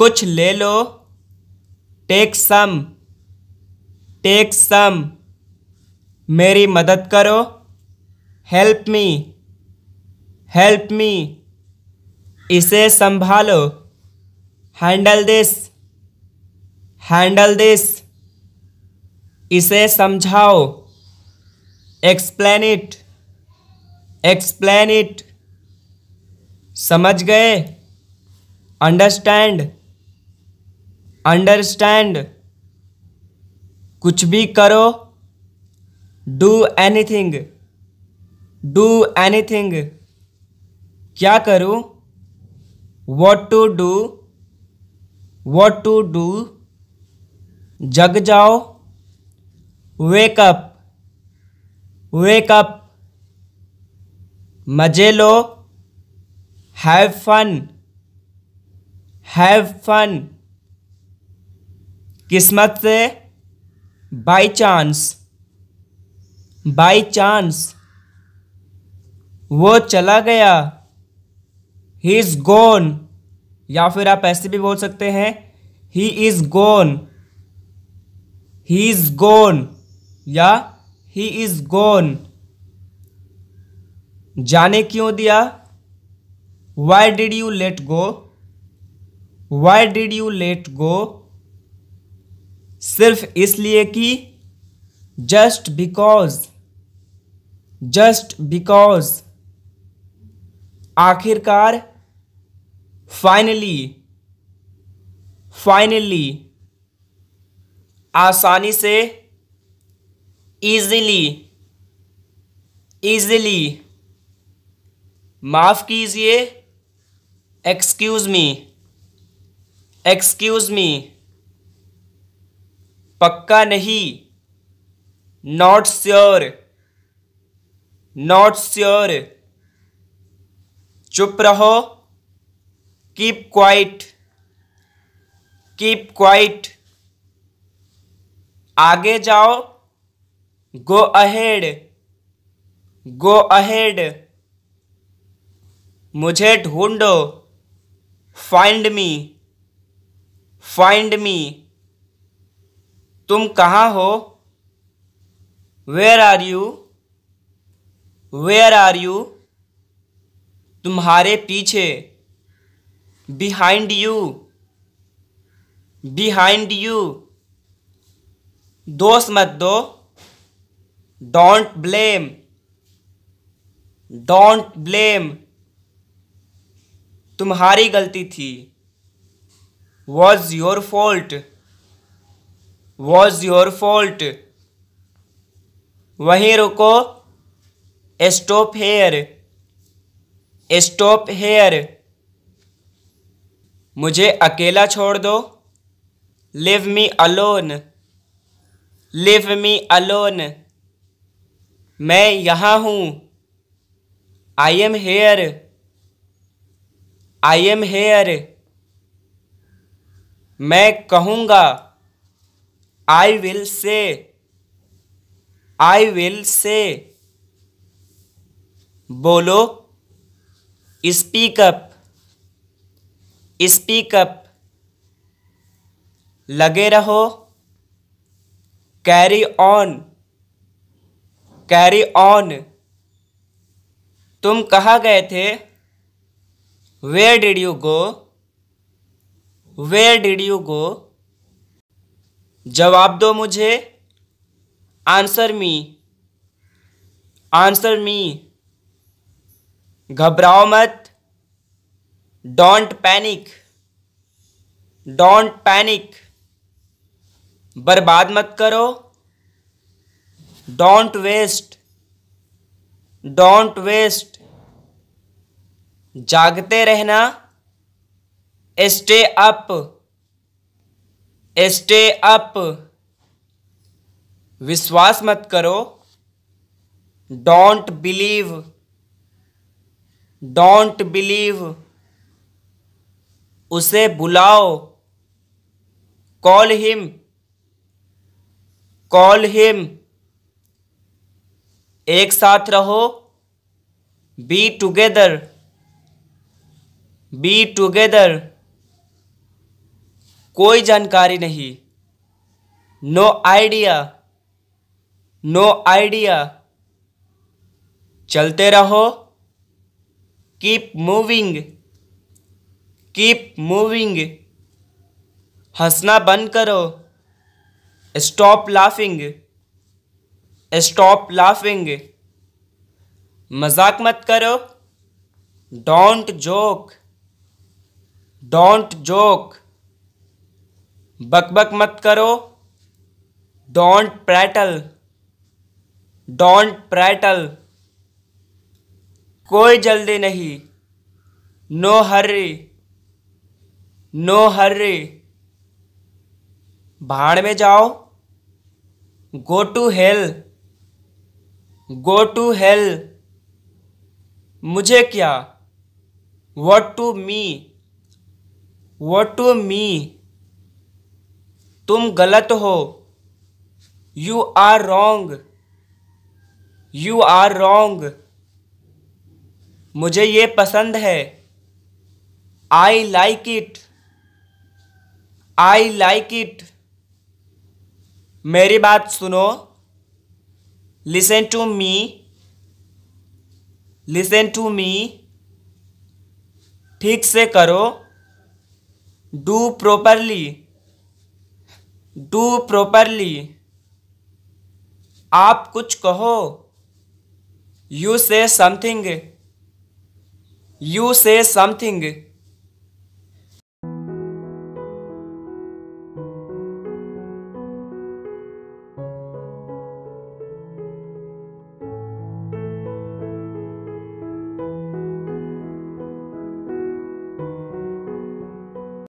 कुछ ले लो take some take some मेरी मदद करो हेल्प मी हेल्प मी इसे संभालो हैंडल दिस हैंडल दिस इसे समझाओ एक्सप्लेन इट एक्सप्लेन इट समझ गए अंडरस्टैंड अंडरस्टैंड कुछ भी करो डू एनीथिंग डू एनीथिंग क्या करूँ what to do what to do जग जाओ वेकअप वेकअप मज़े लो हैव फन हैव फन किस्मत से बाई चांस बाई चांस वो चला गया ही इज़ गोन या फिर आप ऐसे भी बोल सकते हैं he is gonna he is gonna या ही इज़ गोन जाने क्यों दिया why did you let go why did you let go सिर्फ इसलिए कि जस्ट बिकॉज जस्ट बिकॉज आखिरकार फाइनली फाइनली आसानी से ईजिली ईजिली माफ़ कीजिए एक्सक्यूज़ मी एक्सक्यूज़ मी पक्का नहीं नॉट श्योर नॉट श्योर चुप रहो कीप क्वाइट कीप क्वाइट आगे जाओ गो अहेड गो अहेड मुझे ढूंढो फाइंड मी फाइंड मी तुम कहाँ हो where are you where are you तुम्हारे पीछे बिहाइंड यू बिहाइंड यू दोष मत दो डोंट ब्लेम डोंट ब्लेम तुम्हारी गलती थी was your fault was your fault वहीं रुको स्टॉप हेयर स्टॉप हेयर मुझे अकेला छोड़ दो leave me alone leave me alone मैं यहाँ हूँ I am here I am here मैं कहूँगा I will say. I will say. बोलो speak up. Speak up. लगे रहो कैरी ऑन कैरी ऑन तुम कहाँ गए थे where did you go where did you go जवाब दो मुझे आंसर मी आंसर मी घबराओ मत डोंट पैनिक डोंट पैनिक बर्बाद मत करो डोंट वेस्ट डोंट वेस्ट जागते रहना स्टे अप स्टे अप विश्वास मत करो डोंट बिलीव डोंट बिलीव उसे बुलाओ कॉल हिम कॉल हिम एक साथ रहो बी टुगेदर बी टुगेदर कोई जानकारी नहीं नो आइडिया नो आइडिया चलते रहो कीप मूविंग कीप मूविंग हंसना बंद करो स्टॉप लाफिंग स्टॉप लाफिंग मजाक मत करो डोंट जोक डोंट जोक बकबक मत करो डोंट प्रैटल डोंट प्रैटल कोई जल्दी नहीं नो हर्री नो हर्री भाड़ में जाओ go to hell go to hell मुझे क्या what to me what to me तुम गलत हो you are wrong you are wrong मुझे ये पसंद है I like it I like it मेरी बात सुनो listen to me listen to me ठीक से करो डू प्रॉपरली डू प्रॉपरली आप कुछ कहो यू से समथिंग यू से समथिंग